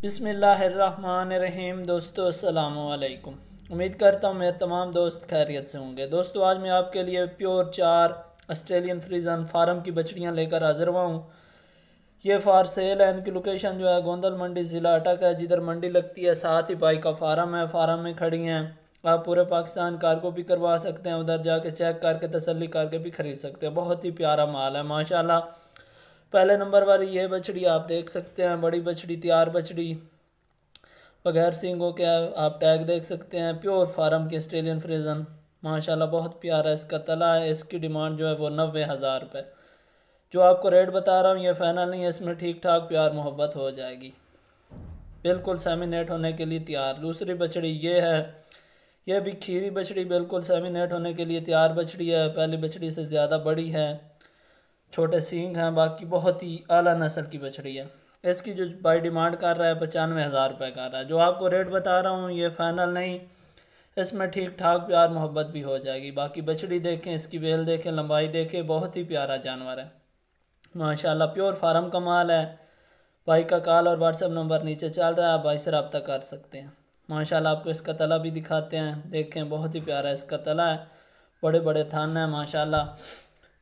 बिसमीम दोस्तों असलकुम उम्मीद करता हूँ मेरे तमाम दोस्त खैरियत से होंगे दोस्तों आज मैं आपके लिए प्योर चार ऑस्ट्रेलियन फ्रीजन फार्म की बछड़ियाँ लेकर हाजिर हुआ हूँ ये फार सेल है इनकी लोकेशन जो है गोंदल मंडी ज़िला अटक है जिधर मंडी लगती है साथ ही बाई का फार्म है फार्म में खड़ी हैं आप पूरे पाकिस्तान कार को भी करवा सकते हैं उधर जाके चेक करके तसली करके भी ख़रीद सकते हैं बहुत ही प्यारा माल है माशाल्लाह पहले नंबर वाली ये बछड़ी आप देख सकते हैं बड़ी बछड़ी तैयार बछड़ी बगैर सिंगों के आप टैग देख सकते हैं प्योर फार्म के ऑस्ट्रेलियन फ्रीजन माशाल्लाह बहुत प्यारा इसका तला है इसकी डिमांड जो है वो नबे हज़ार रुपये जो आपको रेट बता रहा हूँ ये फाइनल नहीं है इसमें ठीक ठाक प्यार मोहब्बत हो जाएगी बिल्कुल सेमिनेट होने के लिए तैयार दूसरी बछड़ी ये है यह भी खीरी बछड़ी बिल्कुल सेमिनेट होने के लिए तैयार बछड़ी है पहली बछड़ी से ज़्यादा बड़ी है छोटे सींग हैं बाकी बहुत ही अला नस्ल की बछड़ी है इसकी जो बाई डिमांड कर रहा है पचानवे हज़ार रुपये कर रहा है जो आपको रेट बता रहा हूँ ये फाइनल नहीं इसमें ठीक ठाक प्यार मोहब्बत भी हो जाएगी बाकी बछड़ी देखें इसकी बेल देखें लंबाई देखें बहुत ही प्यारा जानवर है माशाल्लाह प्योर फार्म का माल है भाई का कॉल और व्हाट्सअप नंबर नीचे चल रहा है भाई से रबता कर सकते हैं माशाल्लाह आपको इसका तला भी दिखाते हैं देखें बहुत ही प्यारा इसका तला है बड़े बड़े थान है माशाल्लाह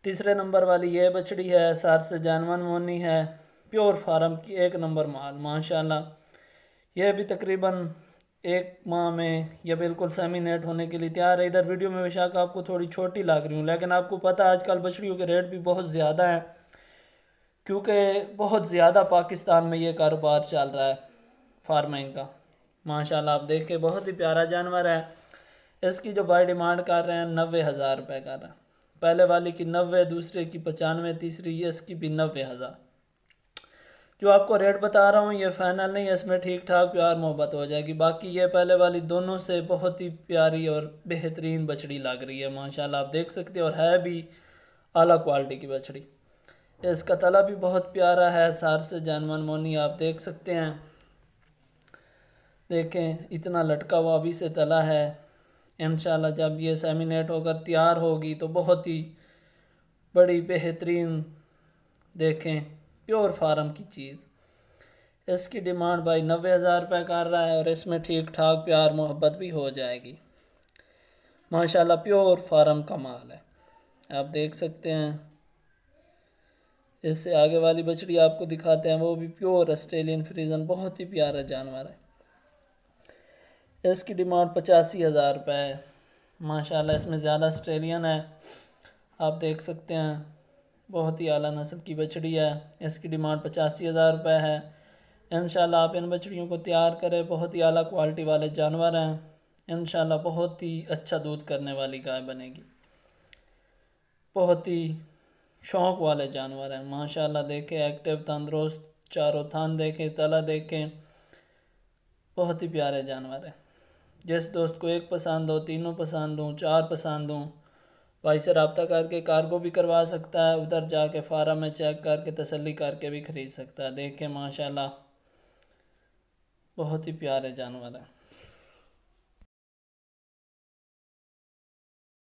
तीसरे नंबर वाली ये बछड़ी है सार से जानवन मोनी है प्योर फार्म की एक नंबर माल माशाल्लाह यह भी तकरीबन एक माह में यह बिल्कुल सेमिनेट होने के लिए तैयार है इधर वीडियो में बेशाक आपको थोड़ी छोटी लग रही हूँ लेकिन आपको पता आजकल बछड़ियों के रेट भी बहुत ज़्यादा हैं क्योंकि बहुत ज़्यादा पाकिस्तान में ये कारोबार चल रहा है फार्मिंग का माशाल्लाह आप देखें बहुत ही प्यारा जानवर है इसकी जो बाई डिमांड कर रहे हैं नबे हज़ार रुपये कर रहे हैं पहले वाले की नबे दूसरे की पचानवे तीसरी ये इसकी भी नबे हज़ार जो आपको रेट बता रहा हूँ ये फाइनल नहीं है इसमें ठीक ठाक प्यार मोहब्बत हो जाएगी बाकी ये पहले वाली दोनों से बहुत ही प्यारी और बेहतरीन बछड़ी लग रही है माशाल्लाह आप देख सकते हैं और है भी आला क्वालिटी की बछड़ी इसका तला भी बहुत प्यारा है सार से जानवन मोनी आप देख सकते हैं देखें इतना लटका हुआ अभी से तला है इन जब ये सेमिनेट होकर तैयार होगी तो बहुत ही बड़ी बेहतरीन देखें प्योर फार्म की चीज़ इसकी डिमांड भाई नबे हज़ार रुपये कर रहा है और इसमें ठीक ठाक प्यार मोहब्बत भी हो जाएगी माशाल्लाह प्योर फार्म का माल है आप देख सकते हैं इससे आगे वाली बछड़ी आपको दिखाते हैं वो भी प्योर ऑस्ट्रेलियन फ्रीजन बहुत ही प्यारा जानवर है इसकी डिमांड पचासी हज़ार रुपये है माशाल्लाह इसमें ज़्यादा आस्ट्रेलियन है आप देख सकते हैं बहुत ही आला नस्ल की बछड़ी है इसकी डिमांड पचासी हज़ार रुपये है इन आप इन बछड़ियों को तैयार करें बहुत ही आला क्वालिटी वाले जानवर हैं इन बहुत ही अच्छा दूध करने वाली गाय बनेगी बहुत ही शौक वाले जानवर हैं माशाल्लाह देखें एक्टिव तंदरुस्त चारों थान देखें तला देखें बहुत ही प्यारे जानवर हैं जिस दोस्त को एक पसंद हो तीनों पसंद हों चार पसंद हों भाई से रबता करके कार्गो भी करवा सकता है उधर जाके फारा में चेक करके तसली करके भी ख़रीद सकता है देख के माशाल्लाह बहुत ही प्यारे जानवर है